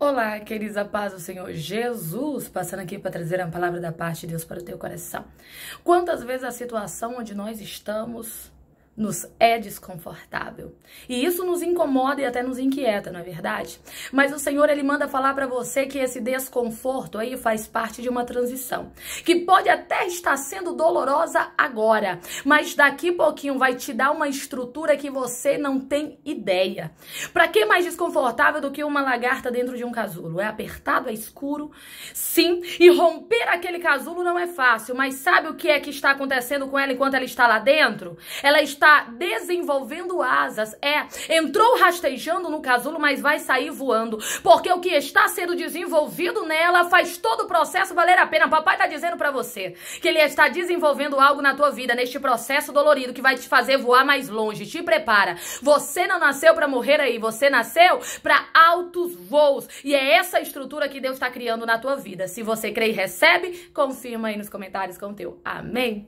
Olá, queridos, a paz do Senhor Jesus, passando aqui para trazer a palavra da parte de Deus para o teu coração. Quantas vezes a situação onde nós estamos nos é desconfortável. E isso nos incomoda e até nos inquieta, não é verdade? Mas o Senhor ele manda falar para você que esse desconforto aí faz parte de uma transição, que pode até estar sendo dolorosa agora, mas daqui pouquinho vai te dar uma estrutura que você não tem ideia. Para que mais desconfortável do que uma lagarta dentro de um casulo? É apertado, é escuro? Sim, e romper aquele casulo não é fácil, mas sabe o que é que está acontecendo com ela enquanto ela está lá dentro? Ela está está desenvolvendo asas. É, entrou rastejando no casulo, mas vai sair voando. Porque o que está sendo desenvolvido nela faz todo o processo valer a pena. Papai está dizendo para você que ele está desenvolvendo algo na tua vida, neste processo dolorido que vai te fazer voar mais longe. Te prepara. Você não nasceu para morrer aí, você nasceu para altos voos. E é essa estrutura que Deus está criando na tua vida. Se você crê e recebe, confirma aí nos comentários com o teu. Amém.